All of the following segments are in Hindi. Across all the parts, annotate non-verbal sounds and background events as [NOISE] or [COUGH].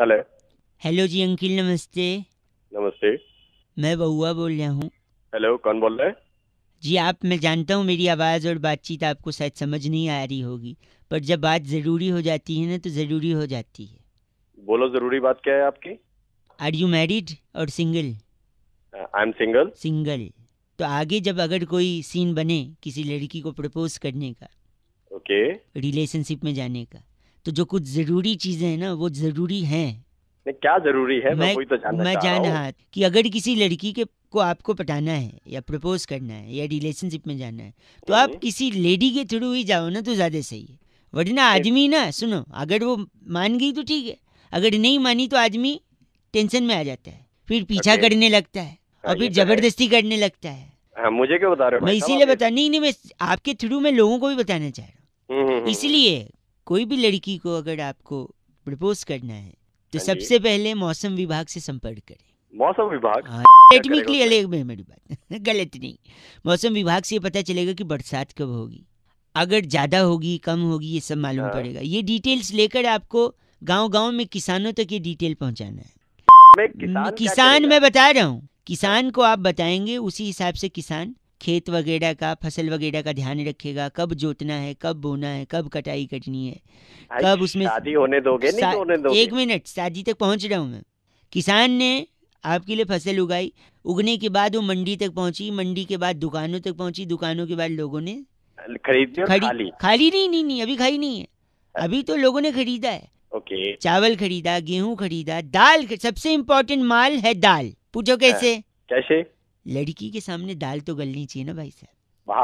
हेलो हेलो जी अंकिल नमस्ते नमस्ते मैं बउआ बोल रहा हूँ हेलो कौन बोल रहे हैं जी आप मैं जानता हूँ मेरी आवाज़ और बातचीत आपको शायद समझ नहीं आ रही होगी पर जब बात ज़रूरी हो जाती है ना तो ज़रूरी हो जाती है बोलो ज़रूरी बात क्या है आपकी आर यू मैरिड और single I am single single तो आगे जब अगर कोई सीन बने किसी लड़की को प्रपोज करने का ओके okay. रिलेशनशिप में जाने का तो जो कुछ ज़रूरी चीज़ें हैं ना वो ज़रूरी हैं क्या ज़रूरी है मैं, मैं तो जानना मैं जान रहा कि अगर किसी लड़की के को आपको पटाना है या प्रपोज करना है या रिलेशनशिप में जाना है तो आप हम्म। किसी लेडी के थ्रू ही जाओ ना तो ज़्यादा सही है वरना आदमी ना सुनो अगर वो मान गई तो ठीक है अगर नहीं मानी तो आदमी टेंशन में आ जाता है फिर पीछा करने लगता है और हाँ, फिर तो जबरदस्ती करने लगता है हाँ, मुझे क्यों बता रहे हो मैं इसीलिए बता नहीं नहीं मैं आपके थ्रू मैं लोगों को भी बताना चाह रहा हूँ हम्म, हम्म, इसलिए कोई भी लड़की को अगर आपको प्रपोज करना है तो हाँ सबसे पहले मौसम विभाग से संपर्क करें मौसम विभाग टेक्निकली हाँ, अलग में मेरी बात [LAUGHS] गलत नहीं मौसम विभाग से पता चलेगा कि बरसात कब होगी अगर ज़्यादा होगी कम होगी ये सब मालूम हाँ। पड़ेगा ये डिटेल्स लेकर आपको गांव गांव में किसानों तक ये डिटेल पहुंचाना है मैं किसान, किसान मैं बता रहा हूँ किसान को आप बताएंगे उसी हिसाब से किसान खेत वगैरह का फसल वगैरह का ध्यान रखेगा कब जोतना है कब बोना है कब कटाई कटनी है कब उसमें शादी होने दोगे नहीं होने दोगे एक मिनट शादी तक पहुंच रहा हूँ मैं किसान ने आपके लिए फसल उगाई उगने के बाद वो मंडी तक पहुंची मंडी के बाद दुकानों तक पहुंची दुकानों के बाद लोगों ने खरीदी खाली खाली नहीं नहीं नहीं अभी खाई नहीं है अच्छा। अभी तो लोगों ने खरीदा है ओके चावल खरीदा गेहूं खरीदा दाल सबसे इम्पोर्टेंट माल है दाल पूछो अच्छा। कैसे कैसे लड़की के सामने दाल तो गलनी चाहिए ना भाई साहब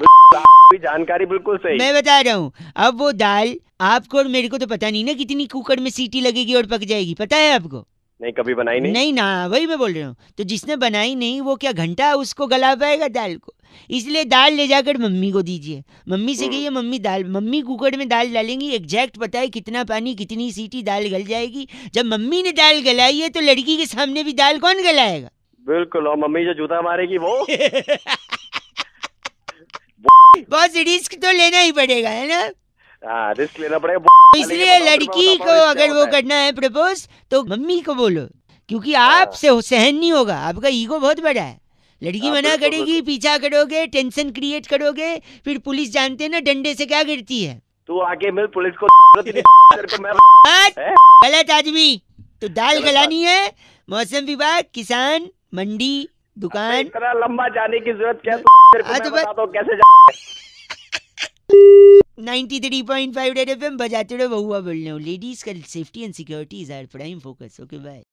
भाई [LAUGHS] जानकारी बिल्कुल सही मैं बता रहा हूँ अब वो दाल आपको और मेरे को तो पता नहीं ना कितनी कुकर में सीटी लगेगी और पक जाएगी पता है आपको नहीं कभी बनाई नहीं नहीं ना वही मैं बोल रहा हूँ तो जिसने बनाई नहीं वो क्या घंटा उसको गला पाएगा दाल को इसलिए दाल ले जाकर मम्मी को दीजिए मम्मी से हम्म। कहिए मम्मी दाल मम्मी कुकर में दाल डालेंगी एग्जैक्ट पता है कितना पानी कितनी सीटी दाल गल जाएगी जब मम्मी ने दाल गलाई है तो लड़की के सामने भी दाल कौन गलाएगा बिल्कुल और मम्मी जो जूता मारेगी वो [LAUGHS] बहुत रिस्क तो लेना ही पड़ेगा है ना आ, हाँ, रिस्क लेना पड़ेगा [LAUGHS] इसलिए तो लड़की को अगर वो करना है प्रपोज तो मम्मी को बोलो क्योंकि हाँ। आपसे सहन नहीं होगा आपका ईगो बहुत बड़ा है लड़की हाँ, मना करेगी पीछा करोगे टेंशन क्रिएट करोगे फिर पुलिस जानते हैं ना डंडे से क्या गिरती है तू आके मिल पुलिस को [LAUGHS] गलत आदमी तो दाल गलानी है मौसम विभाग किसान मंडी दुकान इतना लंबा जाने की जरूरत क्या तो अच्छा, बता दो कैसे नाइन्टी थ्री पॉइंट फाइव डेट एफ एम बजाते हुए बहुआ बोलने लेडीज कल safety and security is our prime focus okay bye